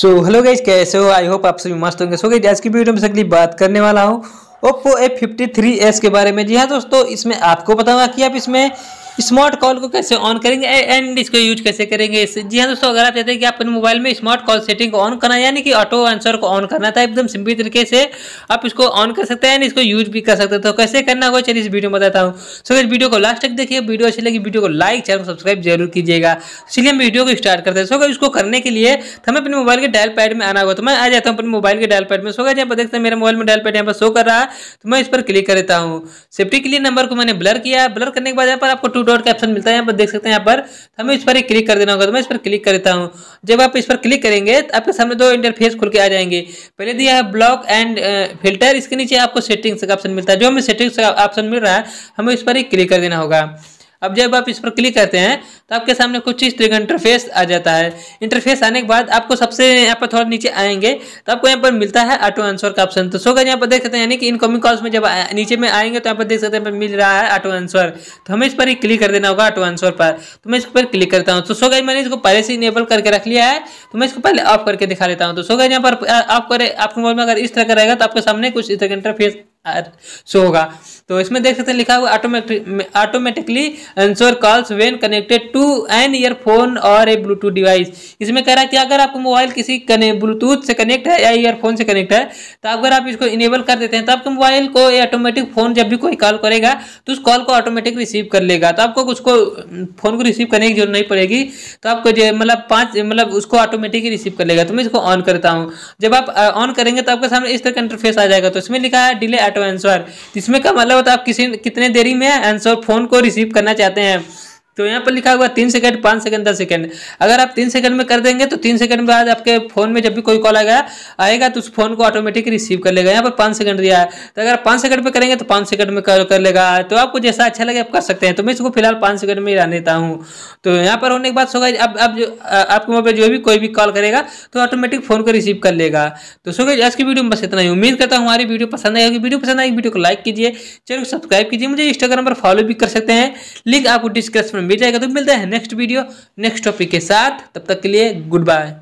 so hello guys कैसे हो I hope आप सभी मस्त होंगे सो गई आज की वीडियो में सकली बात करने वाला हूँ Oppo A fifty three S के बारे में जी हाँ दोस्तों इसमें आपको बताऊंगा कि आप इसमें स्मार्ट कॉल को कैसे ऑन करेंगे एंड इसको यूज कैसे करेंगे जी हाँ दोस्तों अगर आप चाहते हैं कि आप अपने मोबाइल में स्मार्ट कॉल सेटिंग को ऑन करना यानी कि ऑटो आंसर को ऑन करना था एकदम सिंपल तरीके से आप इसको ऑन कर सकते हैं एंड इसको यूज भी कर सकते हैं तो कैसे करना होगा चलिए इस वीडियो में बताता हूँ सो इस वीडियो को लास्ट तक देखिए वीडियो अच्छी लगी वीडियो को लाइक चैनल सब्सक्राइब जरूर कीजिएगा इसलिए हम वीडियो को स्टार्ट करते हैं सो अगर इसको करने के लिए तो हमें अपने मोबाइल के डायल पैड में आना होगा तो मैं आ जाता हूँ अपने मोबाइल के डायल पैड में सो यहाँ पर देखते हैं मेरे मोबाइल में डायल पैड यहाँ पर शो कर रहा है तो मैं इस पर क्लिक कर देता हूँ सेफ्टी के लिए नंबर को मैंने ब्लर किया ब्लर करने के बाद यहाँ पर आपको टू डॉट का ऑप्शन मिलता है यहाँ पर देख सकते हैं यहाँ पर तो हमें इस पर ही क्लिक कर देना होगा तो मैं इस पर क्लिक कर देता हूँ जब आप इस पर क्लिक करेंगे तो आपके सामने दो इंटरफेस खुल के आ जाएंगे पहले दिया है ब्लॉक एंड फिल्टर इसके नीचे आपको सेटिंग्स का ऑप्शन मिलता है जो हमें सेटिंग्स का ऑप्शन मिल रहा है हमें इस पर ही क्लिक कर देना होगा अब जब आप इस पर क्लिक करते हैं तो आपके सामने कुछ इस तरीके इंटरफेस आ जाता है इंटरफेस आने के बाद आपको सबसे यहाँ पर थोड़ा नीचे आएंगे तो आपको यहाँ पर मिलता है ऑटो आंसर का ऑप्शन तो सो यहाँ पर देख सकते हैं यानी कि इनकमिंग कॉल्स में जब नीचे में आएंगे तो यहाँ पर देख सकते हैं मिल रहा है ऑटो आंसर तो हमें इस पर ही क्लिक कर देना होगा ऑटो आंसर पर तो मैं इस पर क्लिक करता हूँ तो सो मैंने इसको पहले से इनेबल करके रख लिया है तो मैं इसको पहले ऑफ करके दिखा लेता हूँ तो सो यहाँ पर आप करें आपके मोबाइल में अगर इस तरह का रहेगा तो आपके सामने कुछ इस तरह इंटरफेस शो होगा तो इसमें देख सकते हैं लिखा हुआ automatic automatically answer calls when connected to an earphone और ए ब्लूटूथ डिवाइस इसमें कह रहा है कि अगर आपका मोबाइल किसी ब्लूटूथ से कनेक्ट है या ईयरफोन से कनेक्ट है तो अगर आप इसको इनेबल कर देते हैं तो आपके मोबाइल को ये ऑटोमेटिक फोन जब भी कोई कॉल करेगा तो उस कॉल को ऑटोमेटिक रिसीव कर लेगा तो आपको उसको फोन को रिसीव करने की जरूरत नहीं पड़ेगी तो आपको जो मतलब पाँच मतलब उसको ऑटोमेटिक रिसीव कर लेगा तो मैं इसको ऑन करता हूँ जब आप ऑन करेंगे तो आपके सामने इस तरह का इंटरफेस आ जाएगा तो इसमें लिखा है डिले है आंसर इसमें का मतलब होता है आप किसी कितने देरी में आंसर फोन को रिसीव करना चाहते हैं तो यहाँ पर लिखा हुआ तीन सेकंड पाँच सेकंड दस सेकंड अगर आप तीन सेकंड में कर देंगे तो तीन सेकंड बाद आपके फोन में जब भी कोई कॉल आएगा आएगा तो उस फोन को ऑटोमेटिक रिसीव कर लेगा यहाँ पर पाँच सेकंड दिया है तो अगर आप पाँच सेकंड में करेंगे तो पाँच सेकंड में कर, कर लेगा तो आपको जैसा अच्छा लगे आप कर सकते हैं तो मैं इसको फिलहाल पाँच सेकंड में ही रहने देता हूँ तो यहाँ पर होने के बाद सोगा अब अब जो आपके मोबाइल जो भी कोई भी कॉल करेगा तो ऑटोमेटिक फोन को रिसीव कर लेगा तो सोगा आज की वीडियो में बस इतना ही उम्मीद करता हूँ हमारी वीडियो पसंद आएगी वीडियो पसंद आएगी वीडियो को लाइक कीजिए चैनल को सब्सक्राइब कीजिए मुझे इंस्टाग्राम पर फॉलो भी कर सकते हैं लिंक आपको डिस्क्रिप्शन में मिल जाएगा तो मिलते हैं नेक्स्ट वीडियो नेक्स्ट टॉपिक के साथ तब तक के लिए गुड बाय